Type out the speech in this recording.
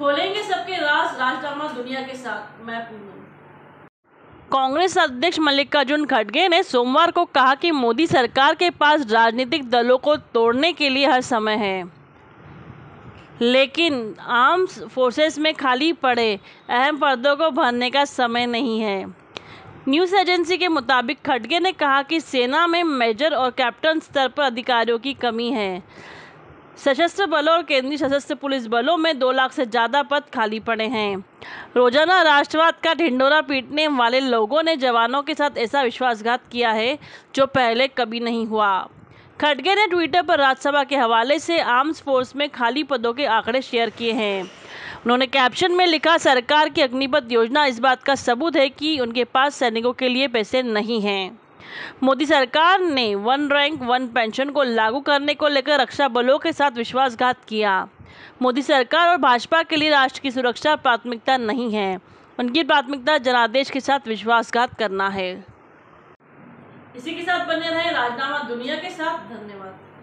खोलेंगे सबके राज राजनामा दुनिया के साथ मैं पूनम कांग्रेस अध्यक्ष मल्लिकार्जुन खड़गे ने सोमवार को कहा कि मोदी सरकार के पास राजनीतिक दलों को तोड़ने के लिए हर समय है लेकिन आर्म फोर्सेस में खाली पड़े अहम पदों को भरने का समय नहीं है न्यूज़ एजेंसी के मुताबिक खड़गे ने कहा कि सेना में मेजर और कैप्टन स्तर पर अधिकारियों की कमी है सशस्त्र बलों और केंद्रीय सशस्त्र पुलिस बलों में दो लाख से ज़्यादा पद खाली पड़े हैं रोजाना राष्ट्रवाद का ढिंडोरा पीटने वाले लोगों ने जवानों के साथ ऐसा विश्वासघात किया है जो पहले कभी नहीं हुआ खड़गे ने ट्विटर पर राज्यसभा के हवाले से आर्म्स फोर्स में खाली पदों के आंकड़े शेयर किए हैं उन्होंने कैप्शन में लिखा सरकार की अग्निपथ योजना इस बात का सबूत है कि उनके पास सैनिकों के लिए पैसे नहीं हैं मोदी सरकार ने वन रैंक वन पेंशन को लागू करने को लेकर रक्षा बलों के साथ विश्वासघात किया मोदी सरकार और भाजपा के लिए राष्ट्र की सुरक्षा प्राथमिकता नहीं है उनकी प्राथमिकता जनादेश के साथ विश्वासघात करना है इसी के साथ बने रहे राजनामा दुनिया के साथ धन्यवाद